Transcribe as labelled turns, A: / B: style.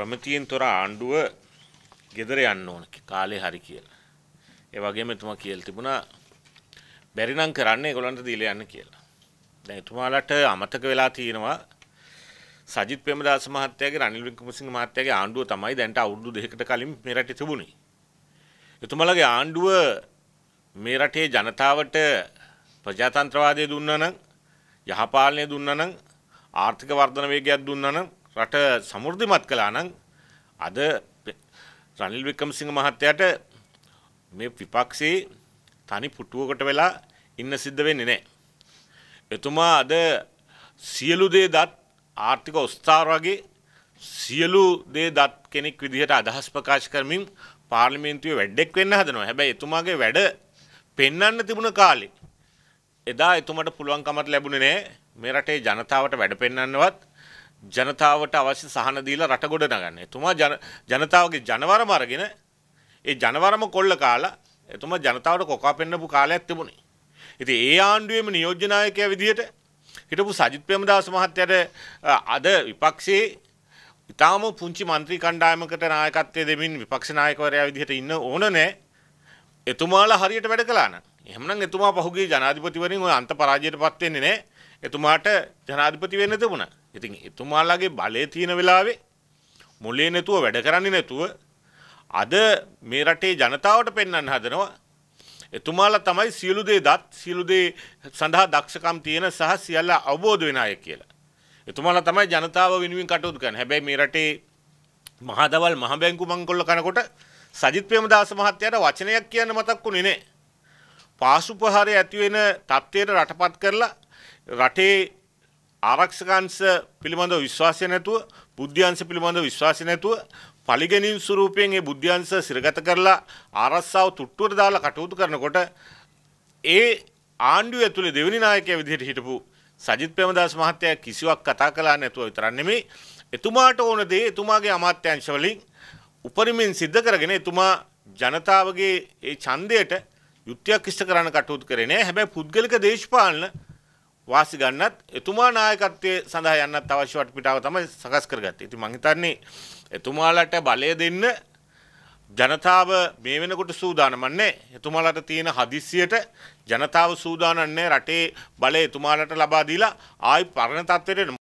A: ප්‍රමිතියෙන් තොර ආණ්ඩුව ගෙදර යන්න ඕන කාලේ හරි කියලා. ඒ වගේම එතුමා කියලා තිබුණා බැරි නම් කරන්න ඒගොල්ලන්ට දීලා යන්න කියලා. දැන් එතුමාලට අමතක වෙලා තියෙනවා සජිත් ප්‍රේමදාස මහත්තයාගේ රනිල් වික්‍රමසිංහ මහත්තයාගේ ආණ්ඩුව තමයි දැන්ට අවුරුදු දෙකකට කලින් මේ රටේ තිබුණේ. එතුමාලගේ ආණ්ඩුව මේ රටේ ජනතාවට ප්‍රජාතන්ත්‍රවාදය දුන්නා නම් යහපාලනය දුන්නා නම් ආර්ථික වර්ධන වේගයක් දුන්නා නම් රට සමෘද්ධිමත් කළා නම් අද රනිල් වික්‍රමසිංහ මහත්තයාට මේ විපක්ෂයේ තනි පුටුවකට වෙලා ඉන්න සිද්ධ වෙන්නේ නැහැ. එතුමා අද සියලු දේ දත් ආර්ථික ඔස්ථාර වගේ සියලු දේ දත් කෙනෙක් විදිහට අදහස් ප්‍රකාශ කරමින් පාර්ලිමේන්තුවේ වැඩෙක් වෙන්න හදනවා. හැබැයි එතුමාගේ වැඩ පෙන්වන්න තිබුණ කාලේ එදා එතුමට පුළුවන්කමක් ලැබුණේ නැහැ මේ රටේ ජනතාවට වැඩ පෙන්වන්නවත් ජනතාවට අවශ්‍ය සහන දීලා රට ගොඩ නගන්න. එතුමා ජනතාවගේ ජනවරම අරගෙන ඒ ජනවරම කොල්ල කාලා එතුමා ජනතාවට කොකා පෙන්නපු කාලයක් තිබුණේ. ඉතින් ඒ ආණ්ඩුවේම නියෝජ්‍ය නායකයා විදිහට හිටපු සජිත් ප්‍රේමදාස මහත්තයාට අද විපක්ෂයේ ඉතාම පුංචි മന്ത്രി කණ්ඩායමකට නායකත්වය දෙමින් විපක්ෂ නායකවරයා විදිහට ඉන්න ඕන නෑ. එතුමාලා හරියට වැඩ කළා නම්. එහෙනම් එතුමා පහුගිය ජනාධිපතිවරින් ওই අන්ත පරාජයටපත් වෙන්නේ නෑ. එතුමාට ජනාධිපති වෙන්න තිබුණා. ඉතින් එතුමාලාගේ බලය තියෙන වෙලාවේ මොලේ නැතුව වැඩ කරන්නේ නැතුව අද මේ රටේ ජනතාවට පෙන්වන්න හදනවා එතුමාලා තමයි සියලු දේ දත් සියලු දේ සඳහා දක්ෂකම් තියෙන සහ සියල්ල අවබෝධ වෙන අය කියලා. එතුමාලා තමයි ජනතාව වෙනුවෙන් කටයුතු කරන්නේ. හැබැයි මේ රටේ මහදවල් මහ බැංකු මංකොල්ල කනකොට සජිත් ප්‍රේමදාස මහත්තයාට වචනයක් කියන්න මතක් වුණේ නැහැ. පාසු ප්‍රහාරය ඇති වෙන තත්ත්වයට රටපත් කරලා රටේ ආරක්ෂකංශ පිළිබඳව විශ්වාසය නැතුව බුද්ධ්‍යංශ පිළිබඳව විශ්වාසය නැතුව පලිගැනීම් ස්වරූපයෙන් ඒ බුද්ධ්‍යංශ සිරගත කරලා ආරස්සාව තුට්ටුවට දාලා කටයුතු කරනකොට ඒ ආණ්ඩුව ඇතුළේ දෙවෙනි නායකයා විදිහට හිටපු සජිත් ප්‍රේමදාස මහත්තයා කිසිවක් කතා කළා නැතුව විතරක් නෙමෙයි එතුමාට ඕන දේ එතුමාගේ අමාත්‍යාංශ වලින් උපරිමෙන් සිද්ධ කරගෙන එතුමා ජනතාවගේ ඒ ඡන්දයට යුක්තියක් ඉෂ්ට කරන්න කටයුතු කරේ නෑ හැබැයි පුද්ගලික දේශපාලන වාසි ගන්නත් එතුමා නායකත්වයේ සඳහා යන්නත් අවශ්‍ය වටපිටාව තමයි සකස් කරගත්තේ. ඉතින් මම හිතන්නේ එතුමාලට බලය දෙන්න ජනතාව මේ වෙනකොට සූදානම් නැහැ. එතුමාලට තියෙන හදිස්සියට ජනතාව සූදානම් නැහැ. රටේ බලය එතුමාලට ලබා දීලා ආයි පරණ තත්ත්වයට